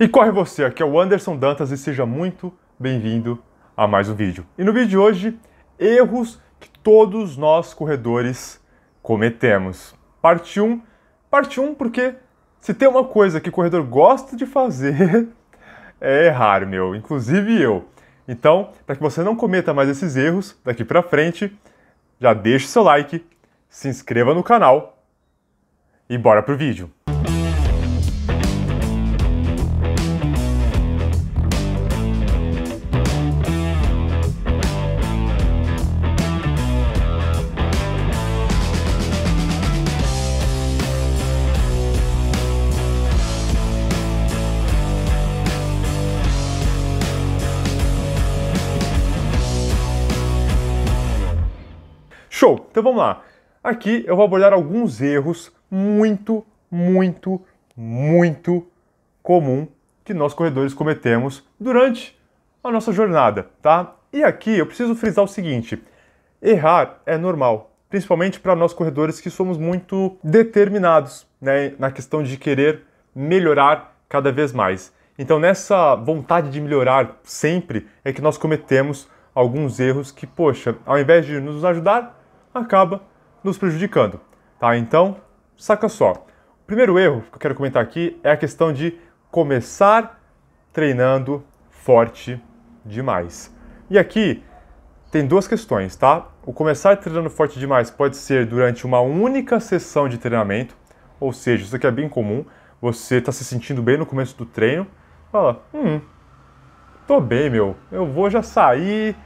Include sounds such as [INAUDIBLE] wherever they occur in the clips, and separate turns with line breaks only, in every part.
E corre você, aqui é o Anderson Dantas e seja muito bem-vindo a mais um vídeo. E no vídeo de hoje, erros que todos nós corredores cometemos. Parte 1, parte 1 porque se tem uma coisa que o corredor gosta de fazer [LAUGHS] é errar, meu, inclusive eu. Então, para que você não cometa mais esses erros daqui para frente, já deixe seu like, se inscreva no canal e bora pro vídeo. Show! Então vamos lá. Aqui eu vou abordar alguns erros muito, muito, muito comum que nós corredores cometemos durante a nossa jornada, tá? E aqui eu preciso frisar o seguinte: errar é normal, principalmente para nós corredores que somos muito determinados, né, na questão de querer melhorar cada vez mais. Então, nessa vontade de melhorar sempre é que nós cometemos alguns erros que, poxa, ao invés de nos ajudar, acaba nos prejudicando, tá? Então, saca só. O primeiro erro que eu quero comentar aqui é a questão de começar treinando forte demais. E aqui tem duas questões, tá? O começar treinando forte demais pode ser durante uma única sessão de treinamento, ou seja, isso aqui é bem comum. Você está se sentindo bem no começo do treino, fala, hum, tô bem, meu, eu vou já sair,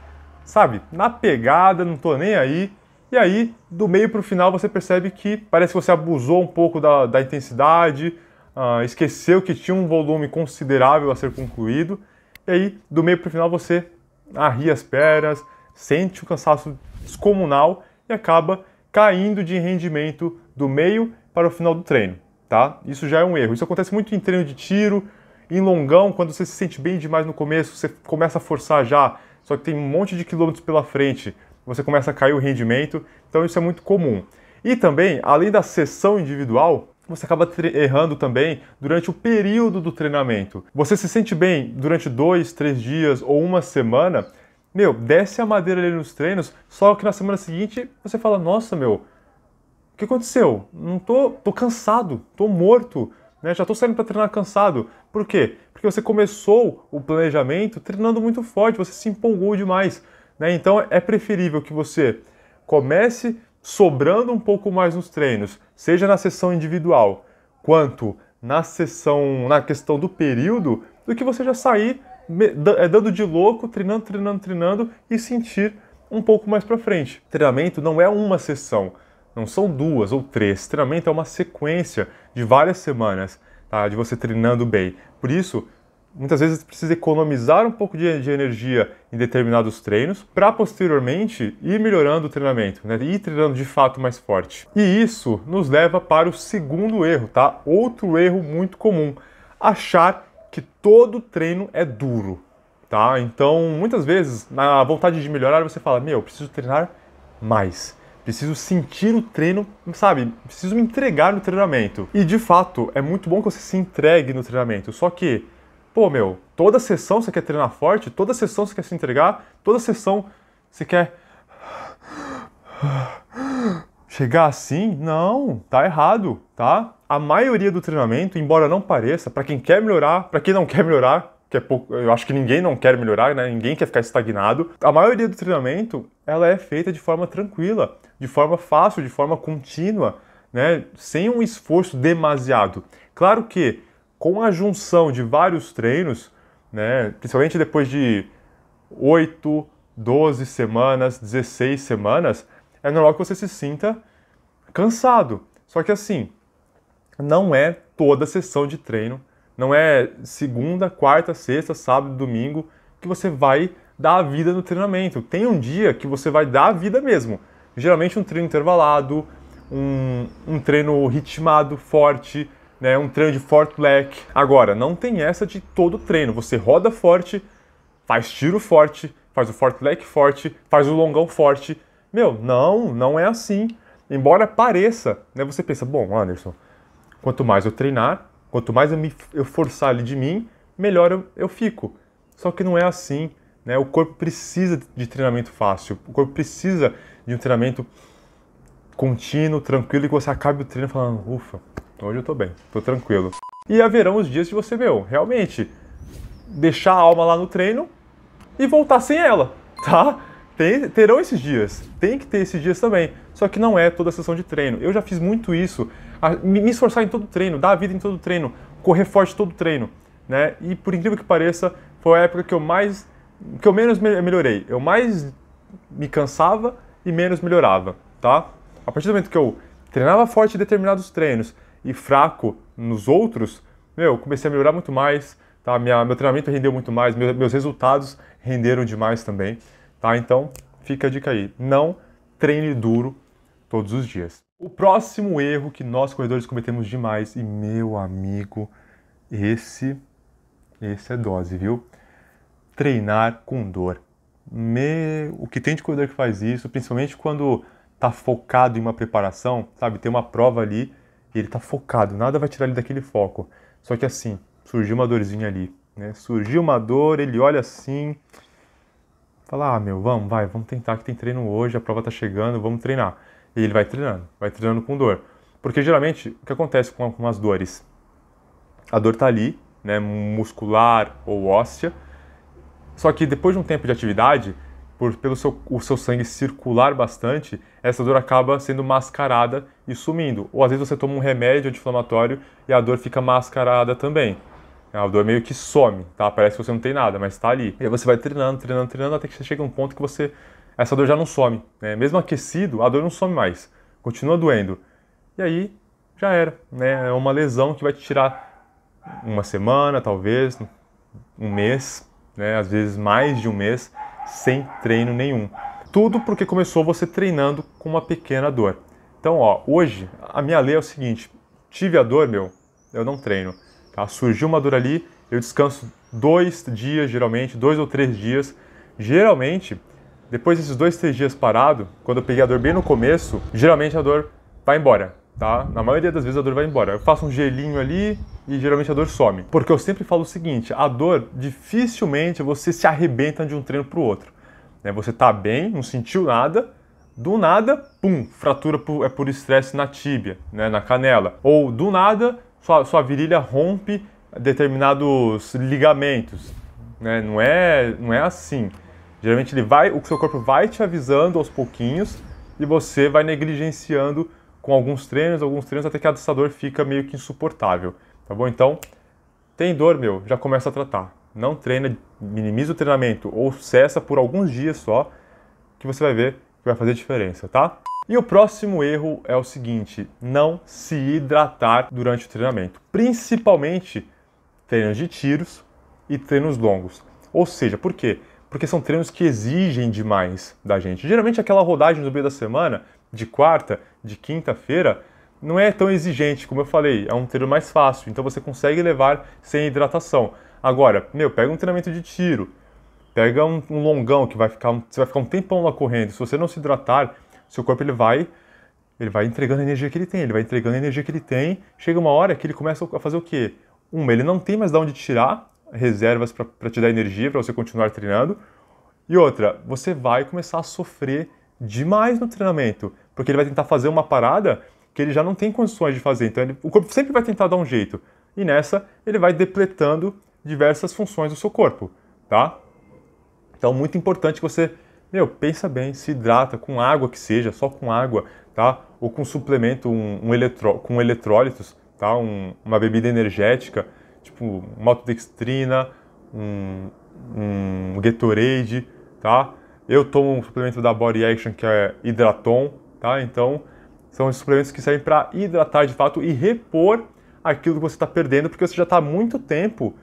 sabe, na pegada, não tô nem aí. E aí, do meio para o final, você percebe que parece que você abusou um pouco da, da intensidade, uh, esqueceu que tinha um volume considerável a ser concluído. E aí, do meio para o final, você arria as pernas, sente o um cansaço descomunal e acaba caindo de rendimento do meio para o final do treino. Tá? Isso já é um erro. Isso acontece muito em treino de tiro, em longão, quando você se sente bem demais no começo, você começa a forçar já, só que tem um monte de quilômetros pela frente, você começa a cair o rendimento, então isso é muito comum. E também, além da sessão individual, você acaba errando também durante o período do treinamento. Você se sente bem durante dois, três dias ou uma semana, meu, desce a madeira ali nos treinos, só que na semana seguinte você fala, nossa, meu, o que aconteceu? Não tô, tô cansado, tô morto, né? Já tô saindo para treinar cansado. Por quê? Porque você começou o planejamento treinando muito forte, você se empolgou demais. Né? Então é preferível que você comece sobrando um pouco mais nos treinos, seja na sessão individual quanto na sessão, na questão do período, do que você já sair eh, dando de louco, treinando, treinando, treinando e sentir um pouco mais para frente. Treinamento não é uma sessão, não são duas ou três. Treinamento é uma sequência de várias semanas, tá? De você treinando bem. Por isso, Muitas vezes precisa economizar um pouco de, de energia em determinados treinos para posteriormente ir melhorando o treinamento, né? ir treinando de fato mais forte. E isso nos leva para o segundo erro, tá? Outro erro muito comum: achar que todo treino é duro, tá? Então, muitas vezes, na vontade de melhorar, você fala: "Meu, preciso treinar mais" preciso sentir o treino, sabe? Preciso me entregar no treinamento. E de fato, é muito bom que você se entregue no treinamento. Só que Pô, meu, toda sessão você quer treinar forte, toda sessão você quer se entregar, toda sessão você quer chegar assim? Não, tá errado, tá? A maioria do treinamento, embora não pareça, para quem quer melhorar, para quem não [LAUGHS] quer melhorar, que é pouco, eu acho que ninguém não quer melhorar, né? Ninguém quer ficar estagnado. A maioria do treinamento, ela é feita de forma tranquila, de forma fácil, de forma contínua, né? Sem um esforço demasiado. Claro que com a junção de vários treinos, né, principalmente depois de 8, 12 semanas, 16 semanas, é normal que você se sinta cansado. Só que assim, não é toda sessão de treino, não é segunda, quarta, sexta, sábado, domingo que você vai dar a vida no treinamento. Tem um dia que você vai dar a vida mesmo. Geralmente um treino intervalado, um, um treino ritmado, forte, né, um treino de forte black. Agora, não tem essa de todo treino. Você roda forte, faz tiro forte, faz o forte black forte, faz o longão forte. Meu, não, não é assim. Embora pareça, né, você pensa, bom, Anderson, quanto mais eu treinar, quanto mais eu me eu forçar ali de mim, melhor eu, eu fico. Só que não é assim. Né? O corpo precisa de treinamento fácil, o corpo precisa de um treinamento contínuo, tranquilo, e que você acabe o treino falando, ufa, então hoje eu tô bem, tô tranquilo. E haverão os dias de você, meu, realmente deixar a alma lá no treino e voltar sem ela, tá? Tem, terão esses dias, tem que ter esses dias também. Só que não é toda a sessão de treino. Eu já fiz muito isso, a, me, me esforçar em todo treino, dar a vida em todo treino, correr forte todo treino, né? E por incrível que pareça, foi a época que eu mais, que eu menos me, melhorei. Eu mais me cansava e menos melhorava, tá? A partir do momento que eu treinava forte em determinados treinos, e fraco nos outros, meu, comecei a melhorar muito mais, tá? Minha, meu treinamento rendeu muito mais, meus, meus resultados renderam demais também, tá? Então, fica a dica aí, não treine duro todos os dias. O próximo erro que nós corredores cometemos demais, e meu amigo, esse, esse é dose, viu? Treinar com dor. Me... O que tem de corredor que faz isso, principalmente quando tá focado em uma preparação, sabe? Tem uma prova ali e ele tá focado, nada vai tirar ele daquele foco. Só que assim, surgiu uma dorzinha ali, né? Surgiu uma dor, ele olha assim, fala: "Ah, meu, vamos, vai, vamos tentar que tem treino hoje, a prova tá chegando, vamos treinar". E ele vai treinando, vai treinando com dor. Porque geralmente o que acontece com, algumas dores? A dor tá ali, né, muscular ou óssea. Só que depois de um tempo de atividade, por, pelo seu, o seu sangue circular bastante, essa dor acaba sendo mascarada e sumindo. Ou às vezes você toma um remédio anti-inflamatório e a dor fica mascarada também. É a dor meio que some, tá? Parece que você não tem nada, mas está ali. E aí você vai treinando, treinando, treinando, até que você chega a um ponto que você essa dor já não some. Né? Mesmo aquecido, a dor não some mais. Continua doendo. E aí, já era. Né? É uma lesão que vai te tirar uma semana, talvez, um mês, né? às vezes mais de um mês, sem treino nenhum. Tudo porque começou você treinando com uma pequena dor. Então, ó, hoje a minha lei é o seguinte: tive a dor, meu, eu não treino. Tá? Surgiu uma dor ali, eu descanso dois dias, geralmente, dois ou três dias. Geralmente, depois desses dois, três dias parado, quando eu peguei a dor bem no começo, geralmente a dor vai embora tá? Na maioria das vezes a dor vai embora. Eu faço um gelinho ali e geralmente a dor some. Porque eu sempre falo o seguinte, a dor, dificilmente você se arrebenta de um treino para o outro. Né? Você tá bem, não sentiu nada, do nada, pum, fratura por, é por estresse na tíbia, né? na canela. Ou do nada, sua, sua virilha rompe determinados ligamentos. Né? Não, é, não é assim. Geralmente ele vai, o seu corpo vai te avisando aos pouquinhos e você vai negligenciando com alguns treinos, alguns treinos, até que o adestrador fica meio que insuportável, tá bom? Então, tem dor, meu, já começa a tratar. Não treina, minimiza o treinamento ou cessa por alguns dias só, que você vai ver que vai fazer diferença, tá? E o próximo erro é o seguinte: não se hidratar durante o treinamento, principalmente treinos de tiros e treinos longos. Ou seja, por quê? Porque são treinos que exigem demais da gente. Geralmente aquela rodagem no meio da semana de quarta, de quinta-feira, não é tão exigente, como eu falei, é um treino mais fácil, então você consegue levar sem hidratação. Agora, meu, pega um treinamento de tiro, pega um, um longão que vai ficar, um, você vai ficar um tempão lá correndo. Se você não se hidratar, seu corpo ele vai ele vai entregando a energia que ele tem, ele vai entregando a energia que ele tem. Chega uma hora que ele começa a fazer o quê? Uma, ele não tem mais de onde tirar reservas para te dar energia, para você continuar treinando. E outra, você vai começar a sofrer demais no treinamento, porque ele vai tentar fazer uma parada que ele já não tem condições de fazer. Então, ele, o corpo sempre vai tentar dar um jeito. E nessa, ele vai depletando diversas funções do seu corpo, tá? Então, muito importante que você, meu, pensa bem, se hidrata com água que seja, só com água, tá? Ou com suplemento, um, um eletro, com eletrólitos, tá? Um, uma bebida energética, tipo maltodextrina, um, um Gatorade, tá? Eu tomo um suplemento da Body Action que é Hidraton, tá? Então, são os suplementos que servem para hidratar de fato e repor aquilo que você está perdendo, porque você já está há muito tempo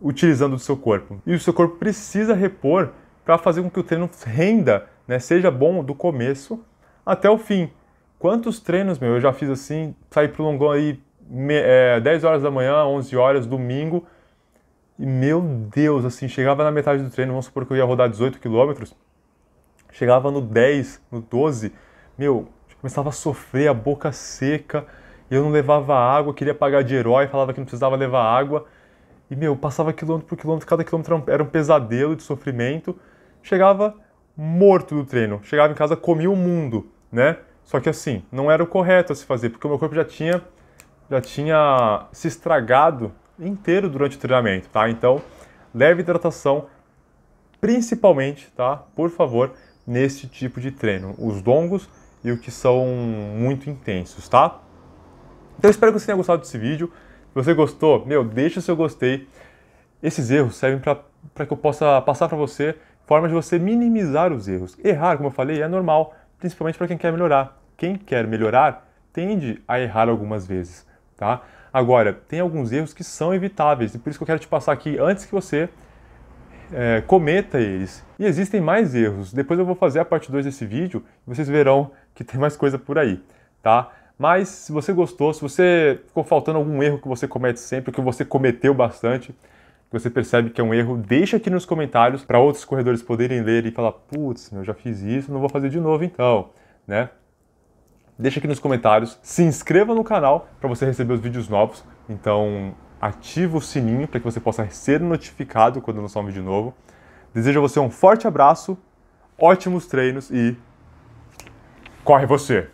utilizando o seu corpo. E o seu corpo precisa repor para fazer com que o treino renda, né? Seja bom do começo até o fim. Quantos treinos, meu, eu já fiz assim, saí prolongou aí me, é, eh, 10 horas da manhã, 11 horas, domingo, e meu Deus, assim, chegava na metade do treino, vamos supor que eu ia rodar 18 quilômetros, chegava no 10, no 12, meu, começava a sofrer, a boca seca, eu não levava água, queria pagar de herói, falava que não precisava levar água. E, meu, passava quilômetro por quilômetro, cada quilômetro era um pesadelo de sofrimento. Chegava morto do treino, chegava em casa, comia o mundo, né? Só que assim, não era o correto a se fazer, porque o meu corpo já tinha já tinha se estragado inteiro durante o treinamento, tá? Então, leve hidratação principalmente, tá? Por favor, neste tipo de treino, os longos e o que são muito intensos, tá? Então, espero que você tenha gostado desse vídeo. Se você gostou, meu, deixa o seu gostei. Esses erros servem para que eu possa passar para você formas de você minimizar os erros. Errar, como eu falei, é normal, principalmente para quem quer melhorar. Quem quer melhorar tende a errar algumas vezes, tá? Agora, tem alguns erros que são evitáveis e por isso que eu quero te passar aqui antes que você é, cometa eles. E existem mais erros. Depois eu vou fazer a parte 2 desse vídeo e vocês verão que tem mais coisa por aí, tá? Mas se você gostou, se você ficou faltando algum erro que você comete sempre, que você cometeu bastante, que você percebe que é um erro, deixa aqui nos comentários para outros corredores poderem ler e falar: "Putz, eu já fiz isso, não vou fazer de novo então", né? deixa aqui nos comentários, se inscreva no canal para você receber os vídeos novos. Então, ativa o sininho para que você possa ser notificado quando lançar um vídeo novo. Desejo a você um forte abraço, ótimos treinos e corre você!